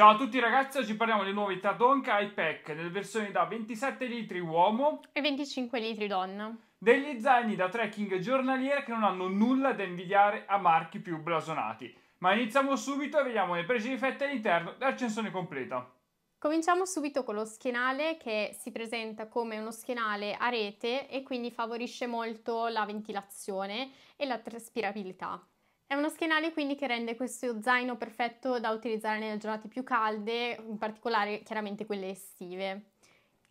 Ciao a tutti ragazzi, oggi parliamo di novità Donka iPack nelle versioni da 27 litri uomo e 25 litri donna. Degli zaini da trekking giornaliere che non hanno nulla da invidiare a marchi più blasonati. Ma iniziamo subito e vediamo le pregi di all'interno dell'accensione completa. Cominciamo subito con lo schienale che si presenta come uno schienale a rete e quindi favorisce molto la ventilazione e la traspirabilità. È uno schienale quindi che rende questo zaino perfetto da utilizzare nelle giornate più calde, in particolare chiaramente quelle estive.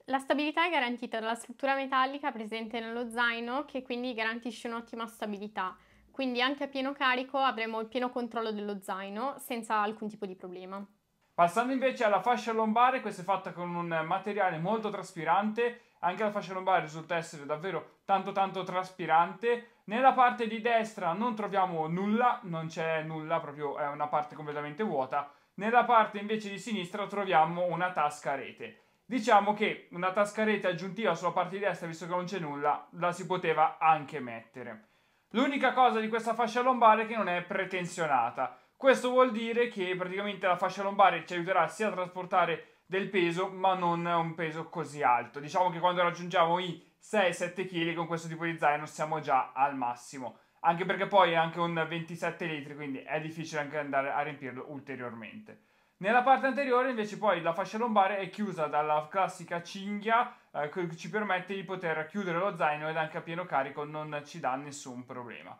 La stabilità è garantita dalla struttura metallica presente nello zaino che quindi garantisce un'ottima stabilità, quindi anche a pieno carico avremo il pieno controllo dello zaino senza alcun tipo di problema. Passando invece alla fascia lombare, questa è fatta con un materiale molto traspirante anche la fascia lombare risulta essere davvero tanto tanto traspirante. Nella parte di destra non troviamo nulla, non c'è nulla, proprio è una parte completamente vuota. Nella parte invece di sinistra troviamo una tasca a rete. Diciamo che una tasca a rete aggiuntiva sulla parte di destra, visto che non c'è nulla, la si poteva anche mettere. L'unica cosa di questa fascia lombare è che non è pretensionata. Questo vuol dire che praticamente la fascia lombare ci aiuterà sia a trasportare del peso, ma non un peso così alto. Diciamo che quando raggiungiamo i 6-7 kg con questo tipo di zaino siamo già al massimo, anche perché poi è anche un 27 litri, quindi è difficile anche andare a riempirlo ulteriormente. Nella parte anteriore invece poi la fascia lombare è chiusa dalla classica cinghia eh, che ci permette di poter chiudere lo zaino ed anche a pieno carico non ci dà nessun problema.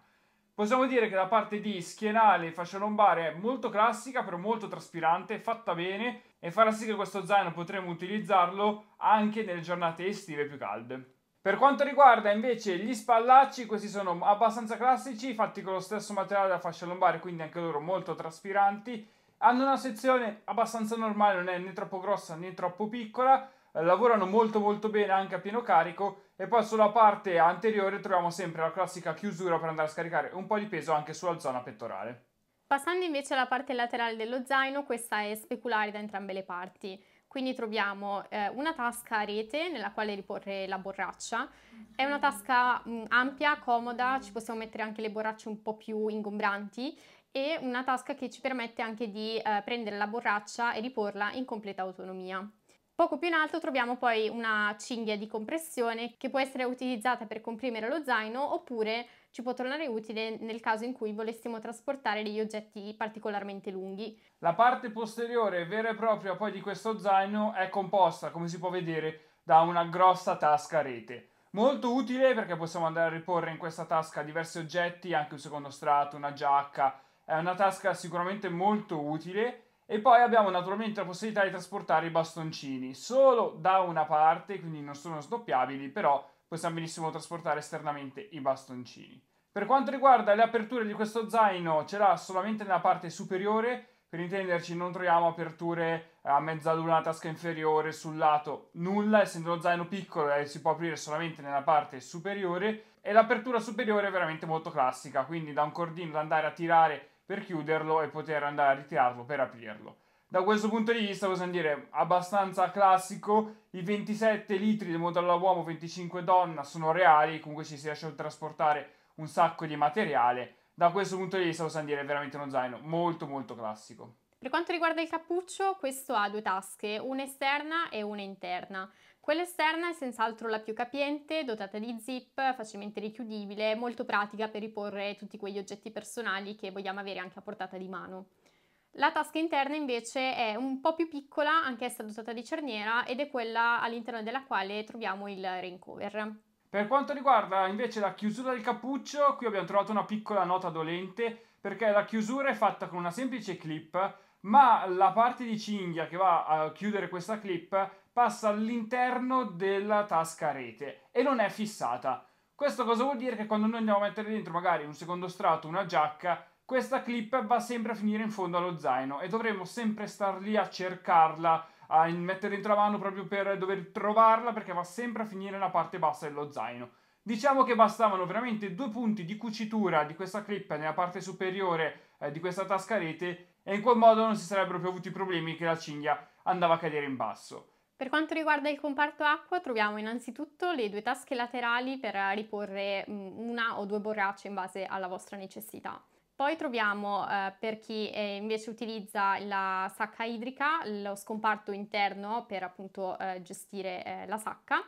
Possiamo dire che la parte di schienale e fascia lombare è molto classica però molto traspirante, fatta bene e farà sì che questo zaino potremo utilizzarlo anche nelle giornate estive più calde. Per quanto riguarda invece gli spallacci, questi sono abbastanza classici, fatti con lo stesso materiale della fascia lombare, quindi anche loro molto traspiranti. Hanno una sezione abbastanza normale, non è né troppo grossa né troppo piccola, eh, lavorano molto molto bene anche a pieno carico e poi sulla parte anteriore troviamo sempre la classica chiusura per andare a scaricare un po' di peso anche sulla zona pettorale. Passando invece alla parte laterale dello zaino, questa è speculare da entrambe le parti. Quindi troviamo eh, una tasca a rete nella quale riporre la borraccia, è una tasca mh, ampia, comoda, ci possiamo mettere anche le borracce un po' più ingombranti e una tasca che ci permette anche di eh, prendere la borraccia e riporla in completa autonomia. Poco più in alto troviamo poi una cinghia di compressione che può essere utilizzata per comprimere lo zaino oppure ci può tornare utile nel caso in cui volessimo trasportare degli oggetti particolarmente lunghi. La parte posteriore vera e propria poi di questo zaino è composta, come si può vedere, da una grossa tasca a rete. Molto utile perché possiamo andare a riporre in questa tasca diversi oggetti, anche un secondo strato, una giacca. È una tasca sicuramente molto utile e poi abbiamo naturalmente la possibilità di trasportare i bastoncini solo da una parte, quindi non sono sdoppiabili, però possiamo benissimo trasportare esternamente i bastoncini. Per quanto riguarda le aperture di questo zaino, ce l'ha solamente nella parte superiore, per intenderci non troviamo aperture a mezza luna, tasca inferiore, sul lato, nulla, essendo lo zaino piccolo eh, si può aprire solamente nella parte superiore e l'apertura superiore è veramente molto classica, quindi da un cordino da andare a tirare per chiuderlo e poter andare a ritirarlo per aprirlo. Da questo punto di vista possiamo dire abbastanza classico, i 27 litri del modello uomo 25 donna sono reali, comunque ci si riesce a trasportare un sacco di materiale, da questo punto di vista possiamo dire è veramente uno zaino molto molto classico. Per quanto riguarda il cappuccio, questo ha due tasche, una esterna e una interna. Quella esterna è senz'altro la più capiente, dotata di zip, facilmente richiudibile, molto pratica per riporre tutti quegli oggetti personali che vogliamo avere anche a portata di mano. La tasca interna invece è un po' più piccola, anch'essa dotata di cerniera, ed è quella all'interno della quale troviamo il rain cover. Per quanto riguarda invece la chiusura del cappuccio, qui abbiamo trovato una piccola nota dolente perché la chiusura è fatta con una semplice clip ma la parte di cinghia che va a chiudere questa clip passa all'interno della tasca rete e non è fissata. Questo cosa vuol dire? Che quando noi andiamo a mettere dentro magari un secondo strato, una giacca, questa clip va sempre a finire in fondo allo zaino e dovremo sempre star lì a cercarla, a mettere dentro la mano proprio per dover trovarla perché va sempre a finire nella parte bassa dello zaino. Diciamo che bastavano veramente due punti di cucitura di questa clip nella parte superiore eh, di questa tasca rete e in quel modo non si sarebbero più avuti i problemi che la cinghia andava a cadere in basso. Per quanto riguarda il comparto acqua troviamo innanzitutto le due tasche laterali per riporre mm, una o due borracce in base alla vostra necessità. Poi troviamo eh, per chi eh, invece utilizza la sacca idrica lo scomparto interno per appunto eh, gestire eh, la sacca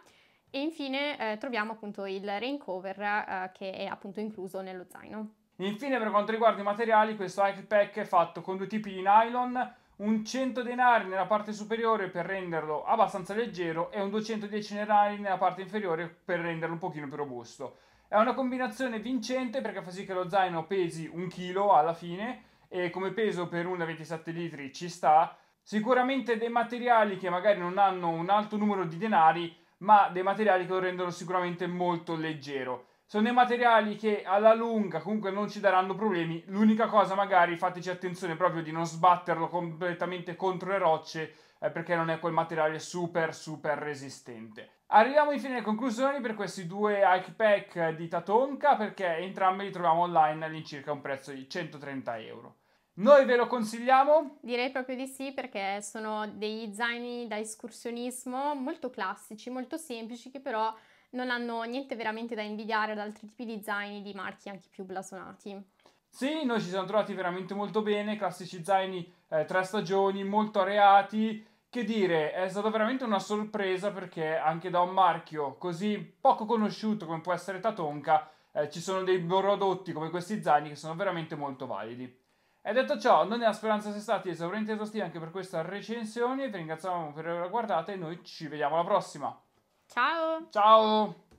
e infine eh, troviamo appunto il rain cover eh, che è appunto incluso nello zaino. Infine per quanto riguarda i materiali, questo hike pack è fatto con due tipi di nylon, un 100 denari nella parte superiore per renderlo abbastanza leggero e un 210 denari nella parte inferiore per renderlo un pochino più robusto. È una combinazione vincente perché fa sì che lo zaino pesi un chilo alla fine e come peso per un 1,27 litri ci sta. Sicuramente dei materiali che magari non hanno un alto numero di denari, ma dei materiali che lo rendono sicuramente molto leggero sono dei materiali che alla lunga comunque non ci daranno problemi. L'unica cosa, magari fateci attenzione proprio di non sbatterlo completamente contro le rocce eh, perché non è quel materiale super super resistente. Arriviamo infine alle conclusioni per questi due hike pack di Tatonka perché entrambi li troviamo online all'incirca un prezzo di 130 euro. Noi ve lo consigliamo? Direi proprio di sì perché sono dei zaini da escursionismo molto classici, molto semplici che però non hanno niente veramente da invidiare ad altri tipi di zaini di marchi anche più blasonati. Sì, noi ci siamo trovati veramente molto bene, classici zaini eh, tre stagioni, molto areati. Che dire, è stata veramente una sorpresa perché anche da un marchio così poco conosciuto come può essere Tatonka eh, ci sono dei prodotti come questi zaini che sono veramente molto validi. E detto ciò, non è la speranza sia stati esaurienti esaustivi anche per questa recensione, vi ringraziamo per averla guardata e noi ci vediamo alla prossima! Ciao! Ciao!